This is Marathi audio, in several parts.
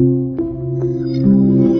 कोकण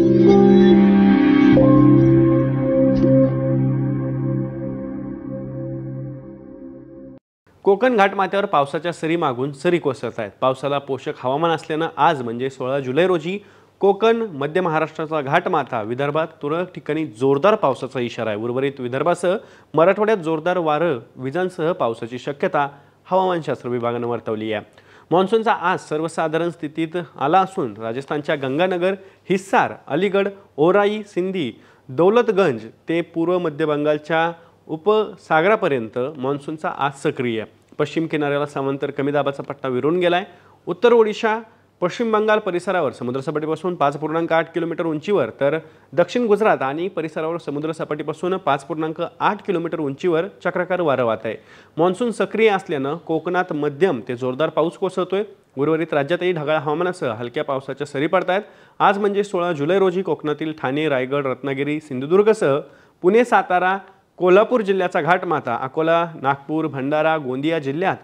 घाटमाथ्यावर पावसाच्या सरी मागून सरी कोसळत आहेत पावसाला पोषक हवामान असल्यानं आज म्हणजे सोळा जुलै रोजी कोकण मध्य महाराष्ट्राचा घाटमाथा विदर्भात तुरळक ठिकाणी जोरदार पावसाचा इशारा आहे उर्वरित विदर्भासह मराठवाड्यात जोरदार वारं विजांसह पावसाची शक्यता हवामानशास्त्र विभागानं वर्तवली आहे मान्सूनचा आज सर्वसाधारण स्थितीत आला असून राजस्थानच्या गंगानगर हिस्सार अलीगड ओराई सिंधी दौलतगंज ते पूर्व मध्य बंगालच्या उपसागरापर्यंत मान्सूनचा आज सक्रिय आहे पश्चिम किनाऱ्याला समांतर कमी दाबाचा पट्टा विरून गेला आहे उत्तर ओडिशा पश्चिम बंगाल परिसरावर समुद्रसपाटीपासून पाच पूर्णांक आठ किलोमीटर उंचीवर तर दक्षिण गुजरात आणि परिसरावर समुद्रसपाटीपासून पाच पूर्णांक आठ किलोमीटर उंचीवर चक्राकार वारं वाहत आहे मान्सून सक्रिय असल्यानं कोकणात मध्यम ते जोरदार पाऊस कोसळतोय उर्वरित राज्यातही ढगाळ हवामानासह हलक्या पावसाच्या सरी पडतायत आज म्हणजे सोळा जुलै रोजी कोकणातील ठाणे रायगड रत्नागिरी सिंधुदुर्गसह पुणे सातारा कोल्हापूर जिल्ह्याचा घाटमाथा अकोला नागपूर भंडारा गोंदिया जिल्ह्यात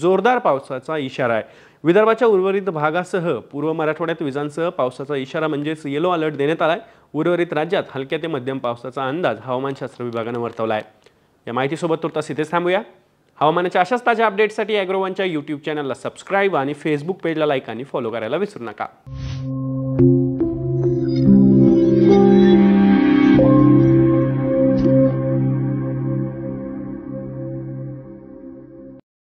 जोरदार पावसाचा इशारा आहे विदर्भाच्या उर्वरित भागासह पूर्व मराठवाड्यात विजांसह पावसाचा इशारा म्हणजेच येलो अलर्ट देण्यात आला आहे उर्वरित राज्यात हलक्या ते मध्यम पावसाचा अंदाज हवामानशास्त्र विभागानं वर्तवला आहे या माहितीसोबत तुर्तास इथेच थांबूया हवामानाच्या अशाच ताज्या अपडेट्ससाठी ॲग्रोवनच्या यूट्यूब चॅनलला सबस्क्राईब आणि फेसबुक पेजला लाईक आणि फॉलो करायला विसरू नका